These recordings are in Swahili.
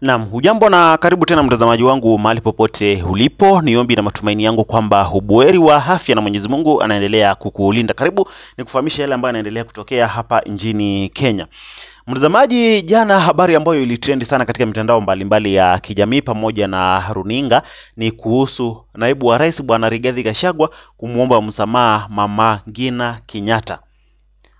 Naam, hujambo na karibu tena mtazamaji wangu mahali popote ulipo. Ni ombi na matumaini yangu kwamba ubuheri wa afya na Mwenyezi Mungu anaendelea kukulinda. Karibu nikufahamishe yale ambayo yanaendelea kutokea hapa nchini Kenya. Mtazamaji, jana habari ambayo ilitrendi sana katika mitandao mbalimbali ya kijamii pamoja na runinga ni kuhusu naibu wa rais bwana Rigathi Gachagua kumwomba msamaha mama Ngina Kenyatta.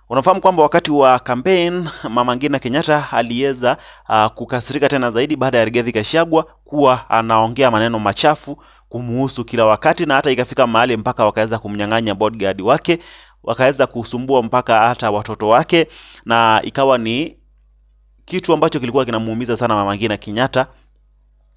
Unafahamu kwamba wakati wa campaign Mama Ngina Kenyatta aliweza uh, kukasirika tena zaidi baada ya Rigathi Gachagua kuwa anaongea maneno machafu kumuhusu kila wakati, na hata ikafika mahali mpaka wakaweza kumnyang'anya bodyguard wake, wakaweza kusumbua mpaka hata watoto wake, na ikawa ni kitu ambacho kilikuwa kinamuumiza sana Mama Ngina Kenyatta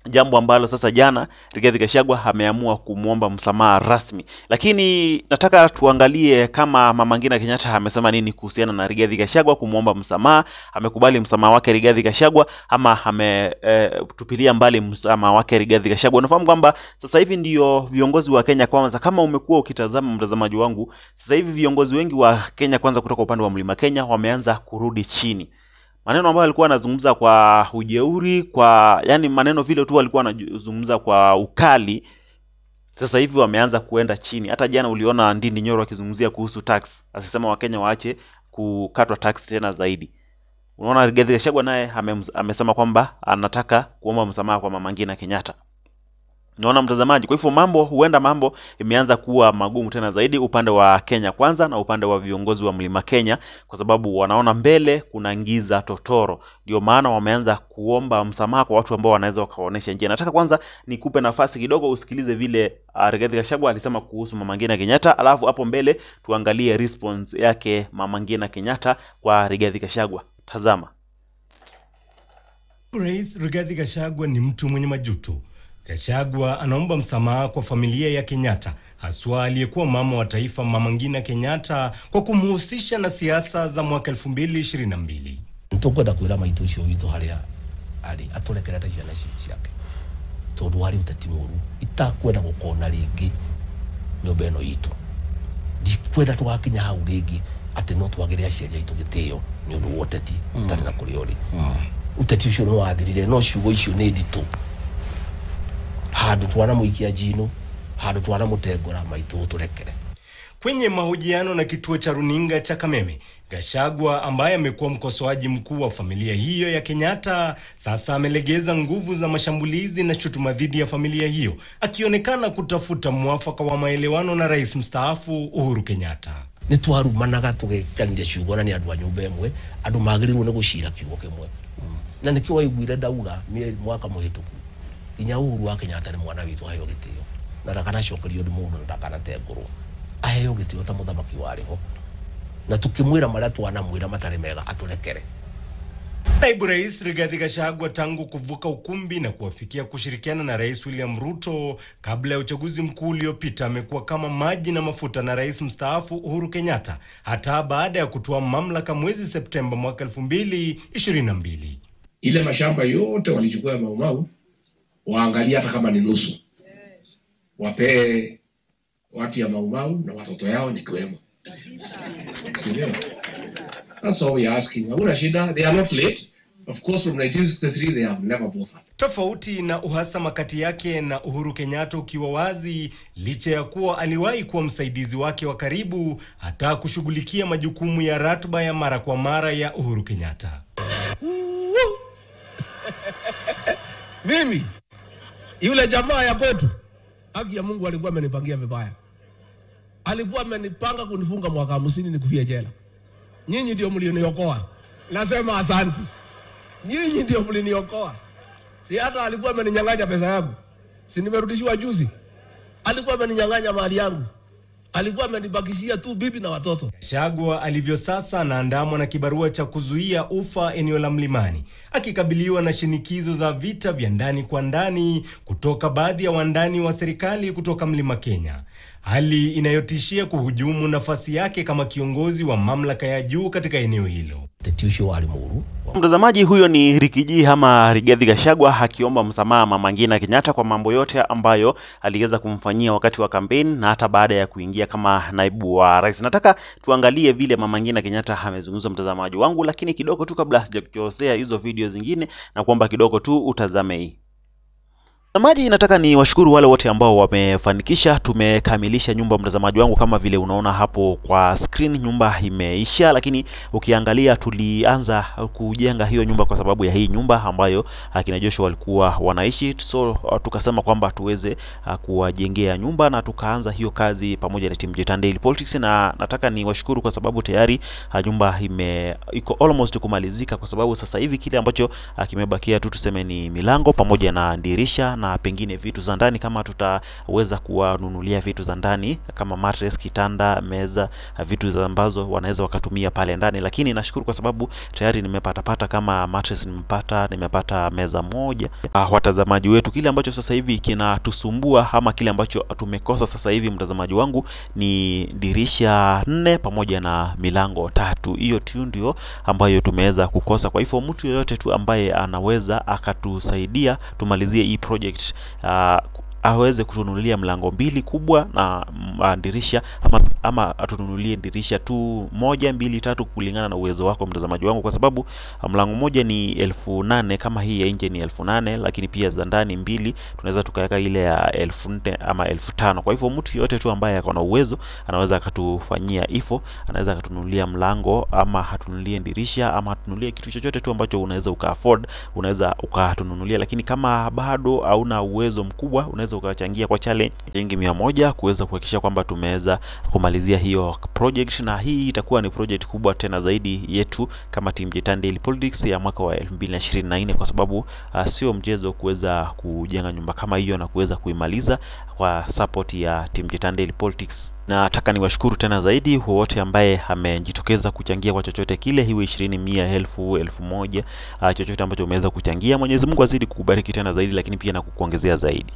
jambo ambalo sasa jana Rigathi gashagwa ameamua kumwomba msamaha rasmi, lakini nataka tuangalie kama Mama Ngina Kenyatta amesema nini kuhusiana na Rigathi gashagwa kumwomba msamaha. Amekubali msamaha wake Rigathi gashagwa ama ametupilia eh, e, mbali msamaha wake Rigathi gashagwa Unafahamu kwamba sasa hivi ndio viongozi wa Kenya Kwanza, kama umekuwa ukitazama, mtazamaji wangu, sasa hivi viongozi wengi wa Kenya Kwanza kutoka upande wa Mlima Kenya wameanza kurudi chini maneno ambayo alikuwa anazungumza kwa ujeuri, kwa yani maneno vile tu alikuwa anazungumza kwa ukali, sasa hivi wameanza kuenda chini. Hata jana uliona Ndindi Nyoro akizungumzia kuhusu tax, asisema Wakenya waache kukatwa tax tena zaidi. Unaona Rigathi Gachagua naye amesema kwamba anataka kuomba msamaha kwa Mama Ngina Kenyatta. Naona mtazamaji, kwa hivyo mambo huenda mambo imeanza kuwa magumu tena zaidi upande wa Kenya kwanza na upande wa viongozi wa Mlima Kenya, kwa sababu wanaona mbele kuna ngiza totoro. Ndio maana wameanza kuomba msamaha kwa watu ambao wanaweza wakaonyesha njia. Nataka kwanza nikupe nafasi kidogo usikilize vile ah, Rigathi Gachagua alisema kuhusu Mama Ngina Kenyatta, alafu hapo mbele tuangalie response yake Mama Ngina Kenyatta kwa Rigathi Gachagua. Tazama. Rais Rigathi Gachagua ni mtu mwenye majuto Gachagua anaomba msamaha kwa familia ya Kenyatta, haswa aliyekuwa mama wa taifa Mama Ngina Kenyatta kwa kumuhusisha na siasa za mwaka 2022. Tukwenda kwira maitu ucio witu haria ari aturekerere ciana ciake tondu wari uteti muru itakwenda gukona ringi nyumba ino itu ndikwenda tugakinya hau ringi ati no twagire aciari aitu gitio ni undu wa uteti utari hmm. na kuri uri uteti hmm. ucio ni wathirire no ciugo icio ni nditu handu twanamuikia njino handu twanamutegora maitu turekere Kwenye mahojiano na kituo cha runinga cha Kameme, gashagwa ambaye amekuwa mkosoaji mkuu wa familia hiyo ya Kenyatta sasa amelegeza nguvu za mashambulizi na shutuma dhidi ya familia hiyo, akionekana kutafuta mwafaka wa maelewano na rais mstaafu Uhuru Kenyatta. nä twarumanaga tå ciugo na nä andå a nyumba mwe andå magä rä irwo kiugo na nä kä mwaka må nginya uru wa Kenyatta ni mwana witu aheo gitio na ndakanacokerio ni mundu ndakanatengurwo aheo gitio ta muthamaki wari ho na tukimwira maria twanamwira matari mega aturekere Naibu Rais Rigathi Gachagua tangu kuvuka ukumbi na kuwafikia kushirikiana na Rais William Ruto kabla ya uchaguzi mkuu uliopita amekuwa kama maji na mafuta na rais mstaafu Uhuru Kenyatta hata baada ya kutoa mamlaka mwezi Septemba mwaka 2022. Ile mashamba yote walichukua Maumau waangalie hata kama ni nusu, wapee watu ya maumau na watoto yao nikiwemo. That's all we are asking. Hakuna shida, they are not late. Of course from 1963 they have never bothered. Tofauti na uhasama kati yake na Uhuru Kenyatta ukiwa wazi, licha ya kuwa aliwahi kuwa msaidizi wake wa karibu, hata kushughulikia majukumu ya ratiba ya mara kwa mara ya Uhuru Kenyatta. Mimi yule jamaa ya kwetu, haki ya Mungu, alikuwa amenipangia vibaya, alikuwa amenipanga kunifunga mwaka hamsini nikufie jela. Nyinyi ndio mliniokoa, nasema asanti. Nyinyi ndio mliniokoa, si hata alikuwa ameninyang'anya pesa yangu, si nimerudishiwa juzi? Alikuwa ameninyang'anya mali yangu alikuwa amenibakishia tu bibi na watoto. shagwa alivyo sasa anaandamwa na kibarua cha kuzuia ufa eneo la Mlimani, akikabiliwa na shinikizo za vita vya ndani kwa ndani kutoka baadhi ya wandani wa serikali kutoka Mlima Kenya hali inayotishia kuhujumu nafasi yake kama kiongozi wa mamlaka ya juu katika eneo hilo. Mtazamaji huyo ni Rikiji ama Rigathi Gachagua akiomba msamaha Mama Ngina Kenyatta kwa mambo yote ambayo aliweza kumfanyia wakati wa kampeni na hata baada ya kuingia kama naibu wa rais. Nataka tuangalie vile Mama Ngina Kenyatta amezungumza, mtazamaji wangu, lakini kidogo tu kabla sijakuchosea hizo video zingine, na kuomba kidogo tu utazame hii. Mtazamaji, nataka ni washukuru wale wote ambao wamefanikisha. Tumekamilisha nyumba, mtazamaji wangu, kama vile unaona hapo kwa screen, nyumba imeisha, lakini ukiangalia tulianza kujenga hiyo nyumba kwa sababu ya hii nyumba ambayo akina Joshua walikuwa wanaishi, so tukasema kwamba tuweze uh, kuwajengea nyumba na tukaanza hiyo kazi pamoja na timu Jetan Daily Politics, na nataka ni washukuru kwa sababu tayari uh, nyumba ime iko almost kumalizika, kwa sababu sasa hivi kile ambacho uh, kimebakia tu tuseme ni milango pamoja na dirisha na pengine vitu za ndani, kama tutaweza kuwanunulia vitu za ndani kama mattress, kitanda, meza, vitu ambazo wanaweza wakatumia pale ndani. Lakini nashukuru kwa sababu tayari nimepatapata kama mattress nimepata, nimepata meza moja. Ah, watazamaji wetu, kile ambacho sasa hivi kinatusumbua ama kile ambacho tumekosa sasa hivi, mtazamaji wangu, ni dirisha nne pamoja na milango tatu. Hiyo tu ndio ambayo tumeweza kukosa. Kwa hivyo mtu yoyote tu ambaye anaweza akatusaidia tumalizie hii project Project, ah, aweze kutununulia mlango mbili kubwa na uh, dirisha ama, ama atununulie dirisha tu moja mbili tatu kulingana na uwezo wako mtazamaji wangu, kwa sababu ah, mlango moja ni elfu nane kama hii ya nje ni elfu nane lakini pia za ndani mbili tunaweza tukaweka ile ya elfu nne ama elfu tano Kwa hivyo mtu yote tu ambaye ako na uwezo anaweza akatufanyia hivyo, anaweza akatununulia mlango ama hatununulie dirisha ama hatununulie kitu chochote tu ambacho unaweza uka afford, unaweza ukatununulia, lakini kama bado hauna uwezo mkubwa unaweza unaweza ukachangia kwa challenge shilingi mia moja kuweza kuhakikisha kwamba tumeweza kumalizia hiyo project, na hii itakuwa ni project kubwa tena zaidi yetu kama Team Jetan Daily Politics ya mwaka wa 2024 kwa sababu uh, sio mchezo kuweza kujenga nyumba kama hiyo na kuweza kuimaliza kwa support ya Team Jetan Daily Politics nataka niwashukuru tena zaidi wote ambaye amejitokeza kuchangia kwa chochote kile, hiwe ishirini, mia, elfu, elfu moja, ah, chochote ambacho umeweza kuchangia. Mwenyezi Mungu azidi kukubariki tena zaidi, lakini pia na kukuongezea zaidi.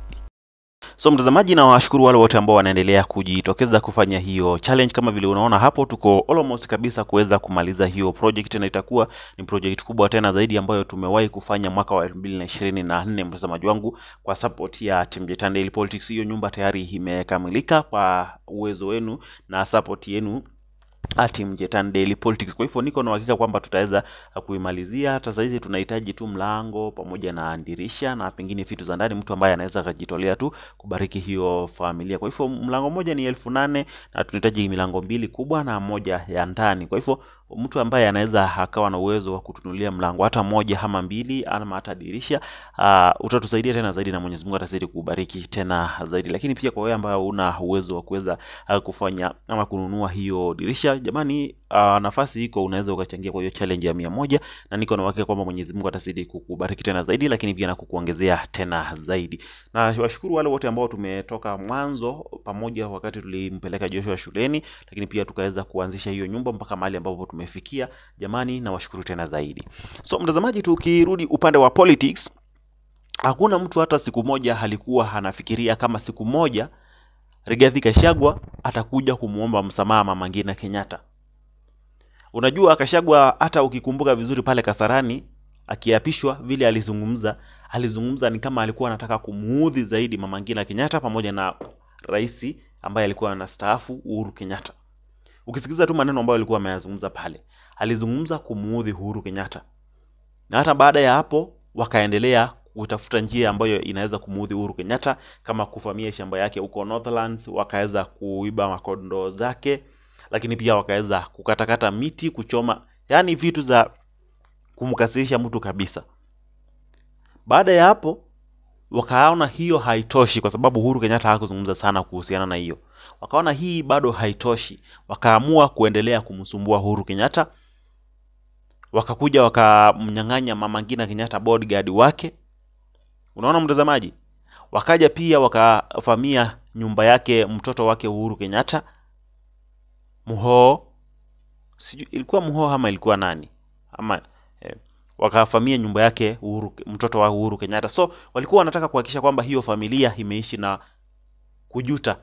So mtazamaji, na washukuru wale wote ambao wanaendelea kujitokeza kufanya hiyo challenge. Kama vile unaona hapo, tuko almost kabisa kuweza kumaliza hiyo project, na itakuwa ni project kubwa tena zaidi ambayo tumewahi kufanya mwaka wa 2024 mtazamaji wangu, kwa support ya Team Jetanda Daily Politics. Hiyo nyumba tayari imekamilika kwa uwezo wenu na support yenu Mjetan Daily Politics. Kwa hivyo niko na uhakika kwamba tutaweza uh, kuimalizia. Hata saizi tunahitaji tu mlango pamoja na dirisha na pengine vitu za ndani, mtu ambaye anaweza akajitolea tu kubariki hiyo familia. Kwa hivyo mlango mmoja ni elfu nane na tunahitaji milango mbili kubwa na moja ya ndani. Kwa hivyo mtu ambaye anaweza akawa na uwezo wa kutunulia mlango hata moja ama mbili ama hata dirisha uh, utatusaidia tena zaidi na Mwenyezi Mungu atazidi kubariki tena zaidi. Lakini pia kwa wewe ambaye una uwezo wa kuweza uh, kufanya ama kununua hiyo dirisha, jamani, uh, nafasi iko, unaweza ukachangia kwa hiyo challenge ya mia moja, na niko na uhakika kwamba Mwenyezi Mungu atazidi kukubariki tena zaidi, lakini pia na kukuongezea tena zaidi. Na washukuru wale wote ambao tumetoka mwanzo pamoja wakati tulimpeleka Joshua shuleni, lakini pia tukaweza kuanzisha hiyo nyumba mpaka mahali ambapo tume umefikia. Jamani, nawashukuru tena zaidi. So mtazamaji, tukirudi upande wa politics, hakuna mtu hata siku moja alikuwa anafikiria kama siku moja Rigathi Gachagua atakuja kumwomba msamaha Mama Ngina Kenyatta. Unajua Gachagua, hata ukikumbuka vizuri pale Kasarani akiapishwa, vile alizungumza, alizungumza ni kama alikuwa anataka kumuudhi zaidi Mama Ngina Kenyatta pamoja na rais ambaye alikuwa anastaafu Uhuru Kenyatta. Ukisikiliza tu maneno ambayo alikuwa ameyazungumza pale, alizungumza kumuudhi Uhuru Kenyatta, na hata baada ya hapo wakaendelea kutafuta njia ambayo inaweza kumuudhi Uhuru Kenyatta, kama kufamia shamba yake huko Northlands, wakaweza kuiba makondoo zake, lakini pia wakaweza kukatakata miti, kuchoma, yani vitu za kumkasirisha mtu kabisa. Baada ya hapo wakaona hiyo haitoshi kwa sababu Uhuru Kenyatta hakuzungumza sana kuhusiana na hiyo. Wakaona hii bado haitoshi, wakaamua kuendelea kumsumbua Uhuru Kenyatta, wakakuja wakamnyang'anya Mama Ngina Kenyatta bodyguard wake. Unaona mtazamaji, wakaja pia wakavamia nyumba yake mtoto wake Uhuru Kenyatta Muhoo, ilikuwa Muhoo ama ilikuwa nani ama wakafamia nyumba yake Uhuru, mtoto wa Uhuru Kenyatta. So walikuwa wanataka kuhakikisha kwamba hiyo familia imeishi na kujuta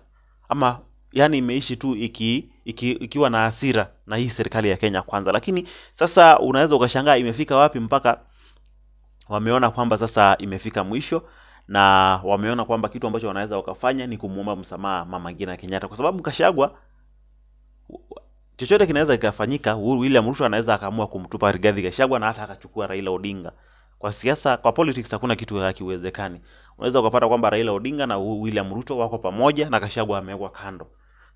ama yani imeishi tu iki, iki, ikiwa na asira na hii serikali ya Kenya Kwanza. Lakini sasa unaweza ukashangaa imefika wapi mpaka wameona kwamba sasa imefika mwisho na wameona kwamba kitu ambacho wanaweza wakafanya ni kumwomba msamaha Mama Ngina Kenyatta, kwa sababu Kashagwa chochote kinaweza kikafanyika. William Ruto anaweza akaamua kumtupa Rigathi Gachagua na hata akachukua Raila Odinga. Kwa siasa, kwa politics hakuna kitu hakiwezekani. Unaweza ukapata kwamba Raila Odinga na William Ruto wako pamoja na Gachagua amewekwa kando,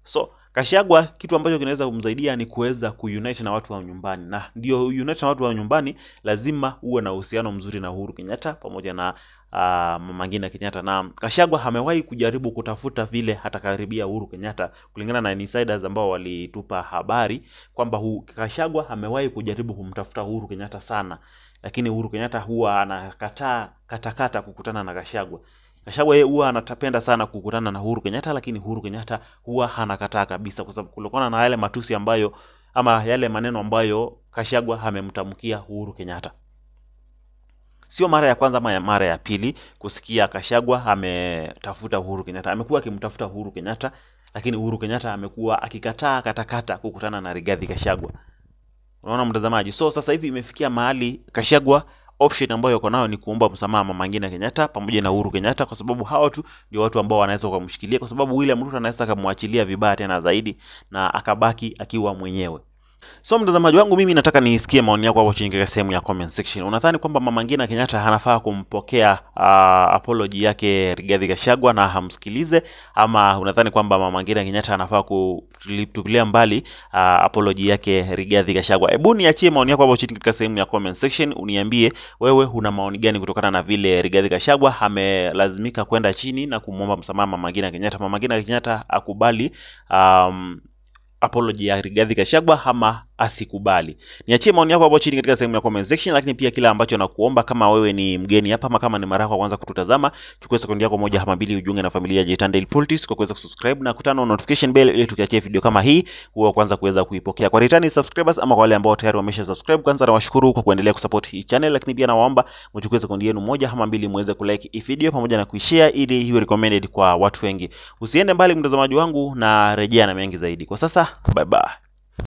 so Kashagwa kitu ambacho kinaweza kumsaidia ni kuweza kuunite na watu wa nyumbani, na ndio unite na watu wa nyumbani, lazima uwe na uhusiano mzuri na Uhuru Kenyatta pamoja na uh, Mama Ngina Kenyatta. Na Kashagwa amewahi kujaribu kutafuta vile atakaribia Uhuru Kenyatta, kulingana na insiders ambao walitupa habari kwamba Kashagwa amewahi kujaribu kumtafuta Uhuru Kenyatta sana, lakini Uhuru Kenyatta huwa anakataa katakata kukutana na Kashagwa. Gachagua yeye huwa anatapenda sana kukutana na Uhuru Kenyatta, lakini Uhuru Kenyatta huwa hanakataa kabisa, kwa sababu kulikuwa na yale matusi ambayo ama yale maneno ambayo Kashagwa amemtamkia Uhuru Kenyatta. Sio mara ya kwanza ama mara ya pili kusikia Kashagwa ametafuta Uhuru Kenyatta, amekuwa akimtafuta Uhuru Kenyatta, lakini Uhuru Kenyatta amekuwa akikataa katakata kukutana na Rigathi Kashagwa. Unaona mtazamaji, so sasa hivi imefikia mahali Kashagwa option ambayo yuko nayo ni kuomba msamaha Mama Ngina Kenyatta pamoja na Uhuru Kenyatta, kwa sababu hao tu ndio watu ambao wanaweza kumshikilia, kwa sababu William Ruto anaweza akamwachilia vibaya tena zaidi na akabaki akiwa mwenyewe. So mtazamaji wangu, mimi nataka nisikie maoni yako hapo chini katika sehemu ya comment section. Unadhani kwamba Mama Ngina Kenyatta anafaa kumpokea uh, apology yake Rigathi Gachagua na hamsikilize, ama unadhani kwamba Mama Ngina Kenyatta anafaa kutupilia mbali uh, apology yake Rigathi Gachagua? Hebu niachie maoni yako hapo chini katika sehemu ya comment section, uniambie wewe una maoni gani kutokana na vile Rigathi Gachagua amelazimika kwenda chini na kumwomba msamaha Mama Ngina Kenyatta. Mama Ngina Kenyatta akubali um, Apology ya Rigathi Gachagua ama asikubali. Niachie maoni yako hapo chini katika sehemu ya comment section, lakini pia kila ambacho nakuomba kama wewe ni mgeni hapa ama kama ni mara yako ya kwanza kututazama, chukua sekunde yako moja ama mbili ujiunge na familia ya Jitan Politics kwa kuweza kusubscribe na kutana na notification bell ili tukiachie video kama hii uwe kwanza kuweza kuipokea. Kwa returning subscribers ama kwa wale ambao tayari wamesha subscribe, kwanza nawashukuru kwa kuendelea kusupport hii channel, lakini pia nawaomba mchukue sekunde yenu moja ama mbili muweze kulike hii video pamoja na kuishare ili iwe recommended kwa watu wengi. Usiende mbali mtazamaji wangu na rejea na mengi zaidi. Kwa sasa bye bye.